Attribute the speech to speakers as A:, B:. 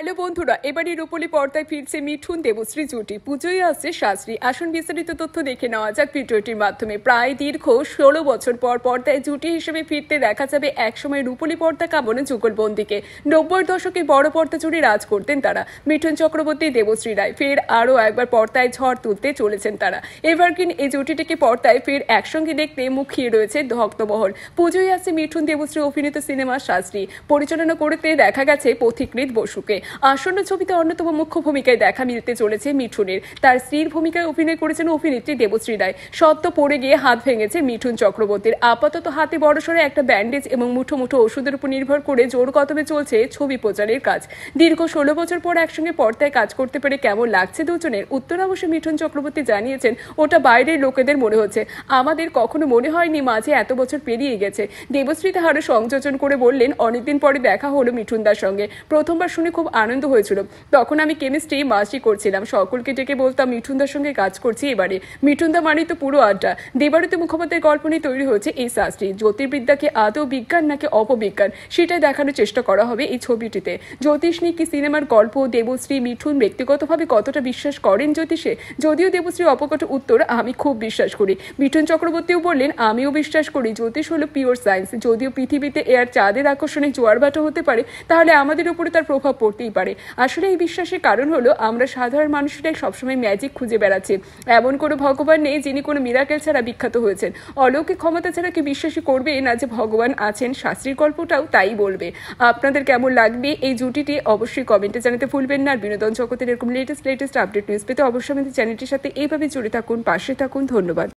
A: hello বন্ধুরা এবারে রূপলি পর্দায় ফিরছে মিঠুন দেবশ্রী জুটি পুজোয় আসছে শাস্ত্রী আসুন বিস্তারিত তথ্য দেখে নেওয়া যাক ভিডিওটির মাধ্যমে প্রায় দীর্ঘ ষোলো বছর পর পর্দায় জুটি হিসেবে ফিরতে দেখা যাবে একসময় রূপলি পর্দা কামনে যুগলবন্দিকে নব্বই দশকে বড় পর্দা জুড়ে রাজ করতেন তারা মিঠুন চক্রবর্তী দেবশ্রী রায় ফের আরও একবার পর্দায় ঝড় তুলতে চলেছেন তারা এভারগ্রিন এই জুটিটিকে পর্দায় ফের একসঙ্গে দেখতে মুখিয়ে রয়েছে ভক্তমহল পুজোয় আসছে মিঠুন দেবশ্রী অভিনীত সিনেমা শাস্ত্রী পরিচালনা করতে দেখা গেছে পথিকৃত বসুকে আসন্ন ছবিতে অন্যতম মুখ্য ভূমিকায় দেখা মিলতে চলেছে মিঠুনের তার স্ত্রীর ভূমিকায় অভিনয় করেছেন অভিনেত্রী দেবশ্রী রায় সত্য পড়ে গিয়ে হাত ভেঙেছে মিঠুন চক্রবর্তীর আপাতত হাতে বড়সড় একটা ব্যান্ডেজ এবং মুঠো মুঠো ওষুধের উপর নির্ভর করে জোর কতবে চলছে ছবি প্রচারের কাজ দীর্ঘ ষোলো বছর পর একসঙ্গে পর্দায় কাজ করতে পেরে কেমন লাগছে দুজনের উত্তর অবশ্য মিঠুন চক্রবর্তী জানিয়েছেন ওটা বাইরের লোকেদের মনে হচ্ছে আমাদের কখনো মনে হয়নি মাঝে এত বছর পেরিয়ে গেছে দেবশ্রী তাহারও সংযোজন করে বললেন অনেকদিন পরে দেখা হলো মিঠুনদার সঙ্গে প্রথমবার শুনে খুব আনন্দ হয়েছিল তখন আমি কেমিস্ট্রি মাসি করছিলাম সকলকে ডেকে বলতাম মিঠুনদার সঙ্গে কাজ করছি এবারে মিঠুনদা মানে তো পুরো আড্ডা দেবারিত মুখোপাধ্যায়ের গল্প নিয়ে তৈরি হয়েছে এই শাস্ত্রী জ্যোতির্বিদ্যাকে আদৌ বিজ্ঞান নাকি অপবিজ্ঞান সেটাই দেখানোর চেষ্টা করা হবে এই ছবিটিতে জ্যোতিষ নিয়ে কি সিনেমার গল্প দেবশ্রী মিঠুন ব্যক্তিগতভাবে কতটা বিশ্বাস করেন জ্যোতিষে যদিও দেবশ্রীর অপকট উত্তর আমি খুব বিশ্বাস করি মিঠুন চক্রবর্তীও বললেন আমিও বিশ্বাস করি জ্যোতিষ হলো পিওর সায়েন্স যদিও পৃথিবীতে এর চাঁদের আকর্ষণে জোয়ারভাটা হতে পারে তাহলে আমাদের উপরে তার প্রভাব পড়তেই হতেই পারে আসলে এই বিশ্বাসের কারণ হলো আমরা সাধারণ মানুষটাই সবসময় ম্যাজিক খুঁজে বেড়াচ্ছি এমন কোনো ভগবান নেই যিনি কোনো মিরাকেল ছাড়া বিখ্যাত হয়েছেন অলৌকিক ক্ষমতা ছাড়া কি বিশ্বাসী করবে না যে ভগবান আছেন শাস্ত্রীর গল্পটাও তাই বলবে আপনাদের কেমন লাগবে এই জুটিটি অবশ্যই কমেন্টে জানাতে ভুলবেন না আর বিনোদন জগতের এরকম লেটেস্ট লেটেস্ট আপডেট নিউজ পেতে অবশ্যই আমাদের চ্যানেলটির সাথে এইভাবে জুড়ে থাকুন পাশে থাকুন ধন্যবাদ